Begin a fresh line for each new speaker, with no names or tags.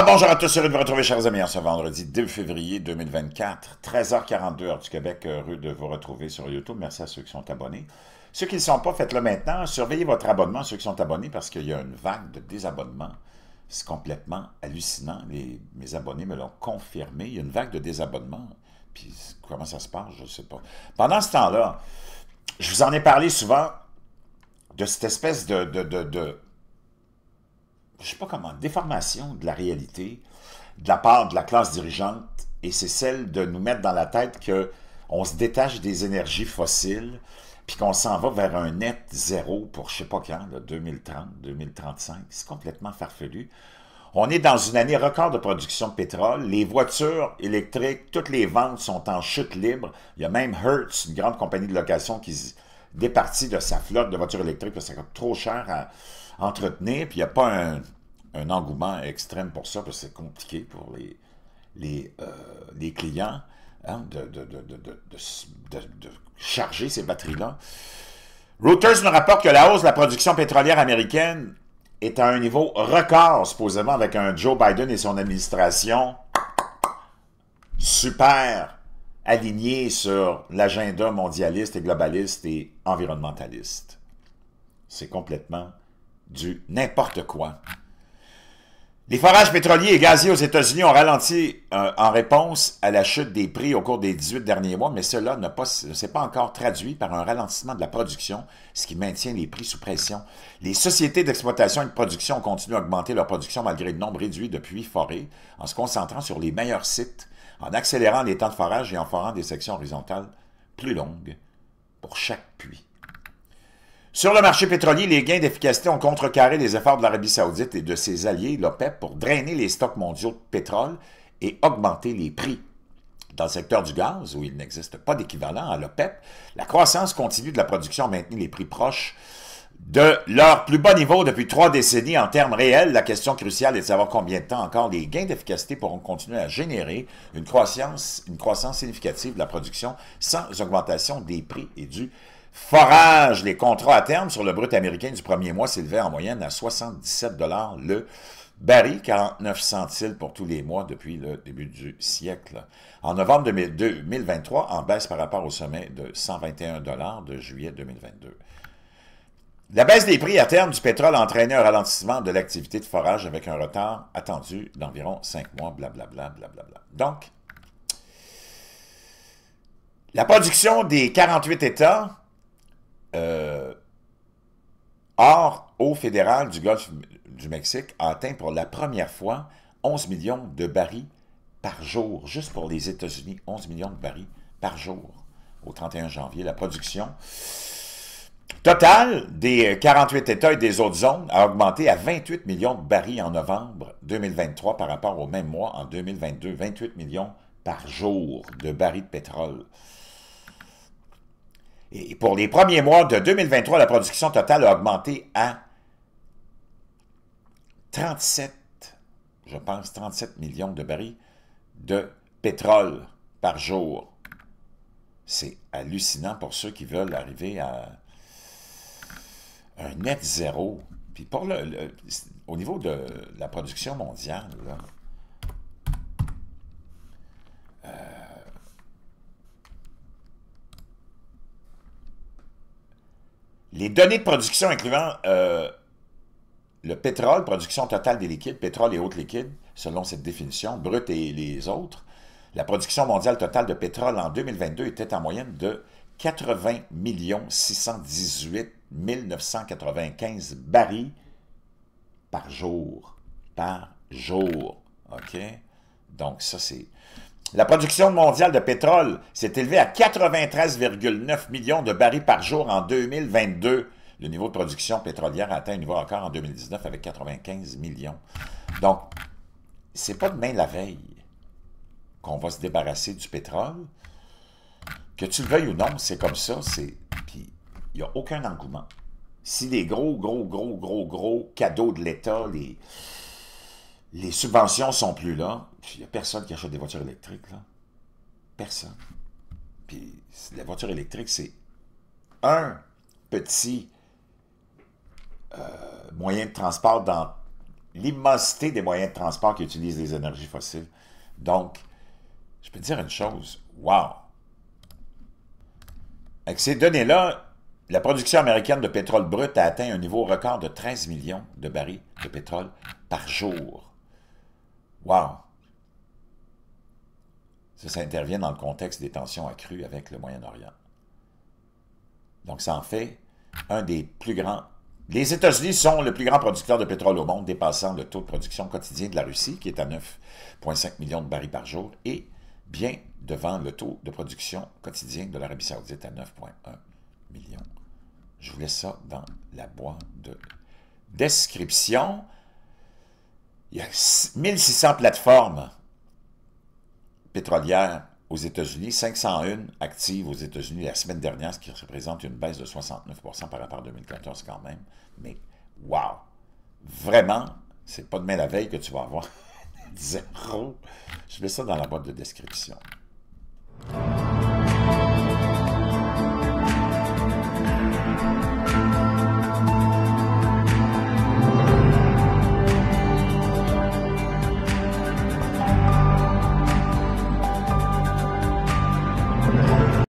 Ah, bonjour à tous, heureux de vous retrouver, chers amis, en ce vendredi 2 février 2024, 13h42 heure du Québec, euh, heureux de vous retrouver sur YouTube. Merci à ceux qui sont abonnés. Ceux qui ne sont pas, faites-le maintenant. Surveillez votre abonnement, ceux qui sont abonnés, parce qu'il y a une vague de désabonnements. C'est complètement hallucinant. mes abonnés me l'ont confirmé. Il y a une vague de désabonnements. Puis comment ça se passe, je ne sais pas. Pendant ce temps-là, je vous en ai parlé souvent de cette espèce de je ne sais pas comment, déformation de la réalité de la part de la classe dirigeante, et c'est celle de nous mettre dans la tête qu'on se détache des énergies fossiles, puis qu'on s'en va vers un net zéro pour je sais pas quand, 2030, 2035, c'est complètement farfelu. On est dans une année record de production de pétrole. Les voitures électriques, toutes les ventes sont en chute libre. Il y a même Hertz, une grande compagnie de location, qui parties de sa flotte de voitures électriques parce que ça coûte trop cher à entretenir. Puis il n'y a pas un, engouement extrême pour ça parce que c'est compliqué pour les, clients de, de, charger ces batteries-là. Reuters nous rapporte que la hausse de la production pétrolière américaine est à un niveau record, supposément, avec un Joe Biden et son administration super aligné sur l'agenda mondialiste et globaliste et environnementaliste. C'est complètement du n'importe quoi. Les forages pétroliers et gaziers aux États-Unis ont ralenti euh, en réponse à la chute des prix au cours des 18 derniers mois, mais cela ne, s'est pas encore traduit par un ralentissement de la production, ce qui maintient les prix sous pression. Les sociétés d'exploitation et de production continuent à augmenter leur production malgré le nombre réduit de puits forés en se concentrant sur les meilleurs sites en accélérant les temps de forage et en forant des sections horizontales plus longues pour chaque puits. Sur le marché pétrolier, les gains d'efficacité ont contrecarré les efforts de l'Arabie saoudite et de ses alliés, l'OPEP, pour drainer les stocks mondiaux de pétrole et augmenter les prix. Dans le secteur du gaz, où il n'existe pas d'équivalent à l'OPEP, la croissance continue de la production a maintenu les prix proches de leur plus bas niveau depuis trois décennies en termes réels, la question cruciale est de savoir combien de temps encore les gains d'efficacité pourront continuer à générer une croissance, significative de la production sans augmentation des prix et du forage. Les contrats à terme sur le brut américain du premier mois s'élevaient en moyenne à 77 le baril, 49 centiles pour tous les mois depuis le début du siècle. En novembre 2023, en baisse par rapport au sommet de 121 de juillet 2022. La baisse des prix à terme du pétrole a entraîné un ralentissement de l'activité de forage avec un retard attendu d'environ cinq mois, blablabla, blablabla. Bla, bla. Donc, la production des 48 États euh, hors eau fédérale du Golfe du Mexique a atteint pour la première fois 11 millions de barils par jour, juste pour les États-Unis, 11 millions de barils par jour au 31 janvier. La production Total des 48 euh, États et des autres zones a augmenté à 28 millions de barils en novembre 2023 par rapport au même mois en 2022. 28 millions par jour de barils de pétrole. Et pour les premiers mois de 2023, la production totale a augmenté à 37, je pense, 37 millions de barils de pétrole par jour. C'est hallucinant pour ceux qui veulent arriver à un net zéro. Puis pour le, au niveau de la production mondiale, euh, les données de production incluant euh, le pétrole, production totale des liquides, pétrole et autres liquides, selon cette définition, brut et les autres, la production mondiale totale de pétrole en 2022 était en moyenne de 80 618 1995 barils par jour. Par jour. OK? Donc, ça, c'est... La production mondiale de pétrole s'est élevée à 93,9 millions de barils par jour en 2022. Le niveau de production pétrolière a atteint un niveau encore en 2019 avec 95 millions. Donc, c'est pas demain la veille qu'on va se débarrasser du pétrole. Que tu le veuilles ou non, c'est comme ça, c'est il n'y a aucun engouement. Si les gros, gros, gros, gros, gros cadeaux de l'État, les, les subventions sont plus là, il n'y a personne qui achète des voitures électriques. Là. Personne. Puis la voiture électrique, c'est un petit euh, moyen de transport dans l'immensité des moyens de transport qui utilisent les énergies fossiles. Donc, je peux te dire une chose. Wow! Avec ces données-là, la production américaine de pétrole brut a atteint un niveau record de 13 millions de barils de pétrole par jour. Wow! Ça, ça intervient dans le contexte des tensions accrues avec le Moyen-Orient. Donc, ça en fait un des plus grands... Les États-Unis sont le plus grand producteur de pétrole au monde, dépassant le taux de production quotidien de la Russie, qui est à 9,5 millions de barils par jour, et bien devant le taux de production quotidien de l'Arabie saoudite à 9,1 millions je vous laisse ça dans la boîte de description. Il y a 1600 plateformes pétrolières aux États-Unis, 501 actives aux États-Unis la semaine dernière, ce qui représente une baisse de 69 par rapport à 2014 quand même. Mais wow! Vraiment, c'est pas demain la veille que tu vas avoir zéro. Je laisse ça dans la boîte de description.